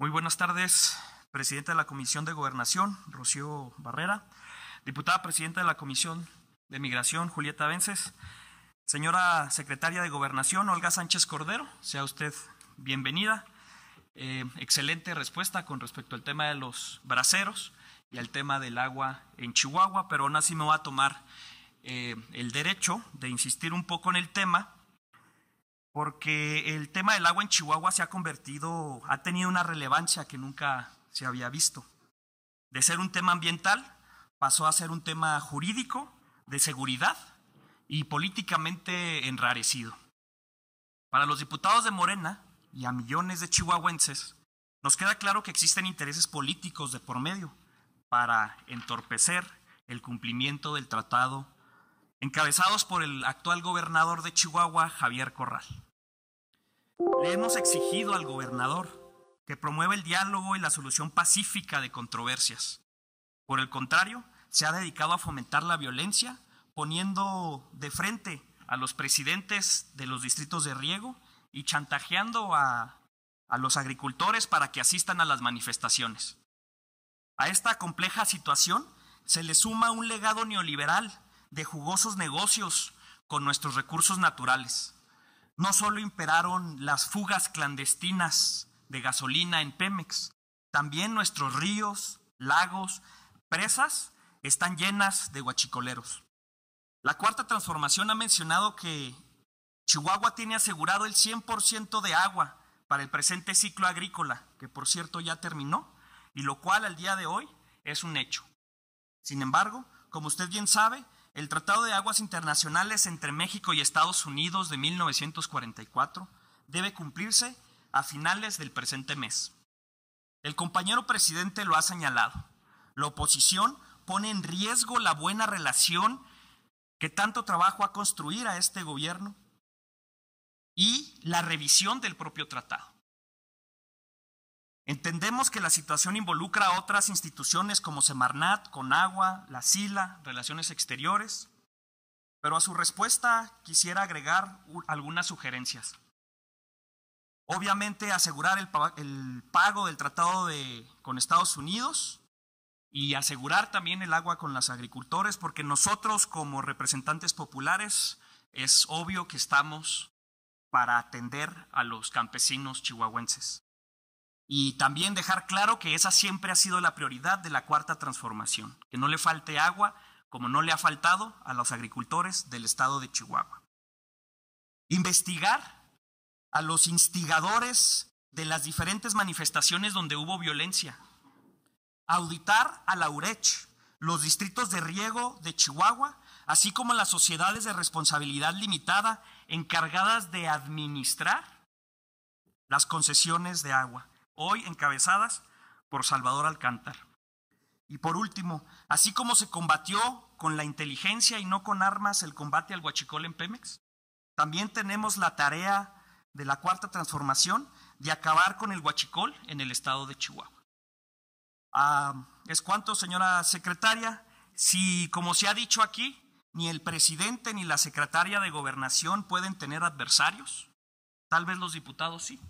Muy buenas tardes, presidenta de la Comisión de Gobernación, Rocío Barrera, diputada presidenta de la Comisión de Migración, Julieta Vences, señora secretaria de Gobernación, Olga Sánchez Cordero, sea usted bienvenida. Eh, excelente respuesta con respecto al tema de los braceros y al tema del agua en Chihuahua, pero aún así me va a tomar eh, el derecho de insistir un poco en el tema porque el tema del agua en Chihuahua se ha convertido, ha tenido una relevancia que nunca se había visto. De ser un tema ambiental, pasó a ser un tema jurídico, de seguridad y políticamente enrarecido. Para los diputados de Morena y a millones de chihuahuenses, nos queda claro que existen intereses políticos de por medio para entorpecer el cumplimiento del Tratado encabezados por el actual gobernador de Chihuahua, Javier Corral. Le hemos exigido al gobernador que promueva el diálogo y la solución pacífica de controversias. Por el contrario, se ha dedicado a fomentar la violencia, poniendo de frente a los presidentes de los distritos de riego y chantajeando a, a los agricultores para que asistan a las manifestaciones. A esta compleja situación se le suma un legado neoliberal de jugosos negocios con nuestros recursos naturales. No solo imperaron las fugas clandestinas de gasolina en Pemex, también nuestros ríos, lagos, presas están llenas de guachicoleros. La cuarta transformación ha mencionado que Chihuahua tiene asegurado el 100% de agua para el presente ciclo agrícola, que por cierto ya terminó, y lo cual al día de hoy es un hecho. Sin embargo, como usted bien sabe, el Tratado de Aguas Internacionales entre México y Estados Unidos de 1944 debe cumplirse a finales del presente mes. El compañero presidente lo ha señalado. La oposición pone en riesgo la buena relación que tanto trabajo ha construir a este gobierno y la revisión del propio tratado. Entendemos que la situación involucra a otras instituciones como Semarnat, Conagua, la SILA, Relaciones Exteriores, pero a su respuesta quisiera agregar algunas sugerencias. Obviamente asegurar el, pago del tratado con Estados Unidos y asegurar también el agua con los agricultores, porque nosotros como representantes populares es obvio que estamos para atender a los campesinos chihuahuenses. Y también dejar claro que esa siempre ha sido la prioridad de la cuarta transformación, que no le falte agua como no le ha faltado a los agricultores del estado de Chihuahua. Investigar a los instigadores de las diferentes manifestaciones donde hubo violencia. Auditar a la URECH, los distritos de riego de Chihuahua, así como las sociedades de responsabilidad limitada encargadas de administrar las concesiones de agua hoy encabezadas por Salvador Alcántar. Y por último, así como se combatió con la inteligencia y no con armas el combate al guachicol en Pemex, también tenemos la tarea de la cuarta transformación de acabar con el guachicol en el estado de Chihuahua. Ah, ¿Es cuánto, señora secretaria? Si, como se ha dicho aquí, ni el presidente ni la secretaria de gobernación pueden tener adversarios, tal vez los diputados sí.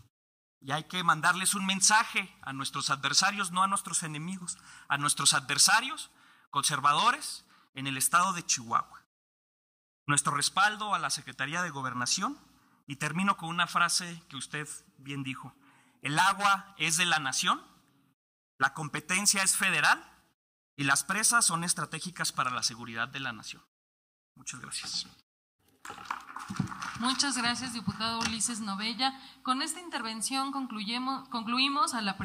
Y hay que mandarles un mensaje a nuestros adversarios, no a nuestros enemigos, a nuestros adversarios conservadores en el estado de Chihuahua. Nuestro respaldo a la Secretaría de Gobernación y termino con una frase que usted bien dijo. El agua es de la nación, la competencia es federal y las presas son estratégicas para la seguridad de la nación. Muchas gracias. Muchas gracias, diputado Ulises Novella. Con esta intervención concluimos a la